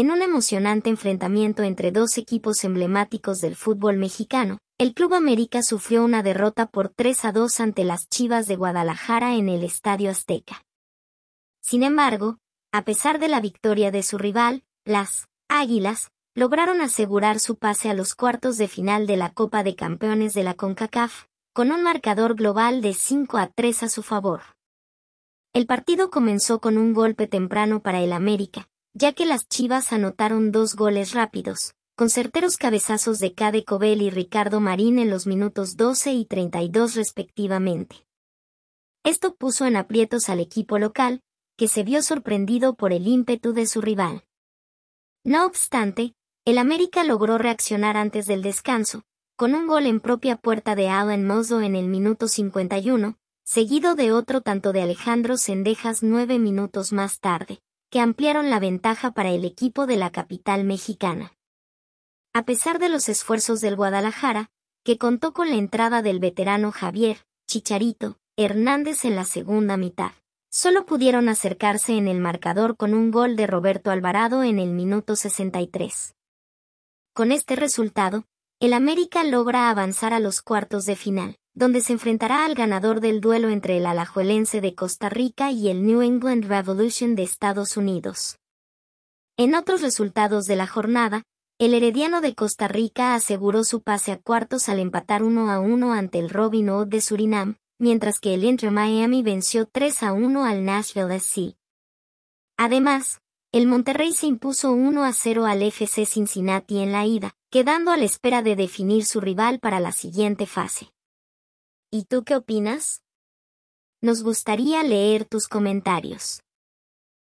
en un emocionante enfrentamiento entre dos equipos emblemáticos del fútbol mexicano, el Club América sufrió una derrota por 3 a 2 ante las Chivas de Guadalajara en el Estadio Azteca. Sin embargo, a pesar de la victoria de su rival, las Águilas lograron asegurar su pase a los cuartos de final de la Copa de Campeones de la CONCACAF, con un marcador global de 5 a 3 a su favor. El partido comenzó con un golpe temprano para el América, ya que las Chivas anotaron dos goles rápidos, con certeros cabezazos de Cade Cobel y Ricardo Marín en los minutos 12 y 32 respectivamente. Esto puso en aprietos al equipo local, que se vio sorprendido por el ímpetu de su rival. No obstante, el América logró reaccionar antes del descanso, con un gol en propia puerta de Alan Mozo en el minuto 51, seguido de otro tanto de Alejandro Sendejas nueve minutos más tarde que ampliaron la ventaja para el equipo de la capital mexicana. A pesar de los esfuerzos del Guadalajara, que contó con la entrada del veterano Javier, Chicharito, Hernández en la segunda mitad, solo pudieron acercarse en el marcador con un gol de Roberto Alvarado en el minuto 63. Con este resultado, el América logra avanzar a los cuartos de final, donde se enfrentará al ganador del duelo entre el Alajuelense de Costa Rica y el New England Revolution de Estados Unidos. En otros resultados de la jornada, el Herediano de Costa Rica aseguró su pase a cuartos al empatar 1 a 1 ante el Robin Hood de Surinam, mientras que el Inter Miami venció 3 a 1 al Nashville SC. Además, el Monterrey se impuso 1 a 0 al FC Cincinnati en la ida, quedando a la espera de definir su rival para la siguiente fase. ¿Y tú qué opinas? Nos gustaría leer tus comentarios.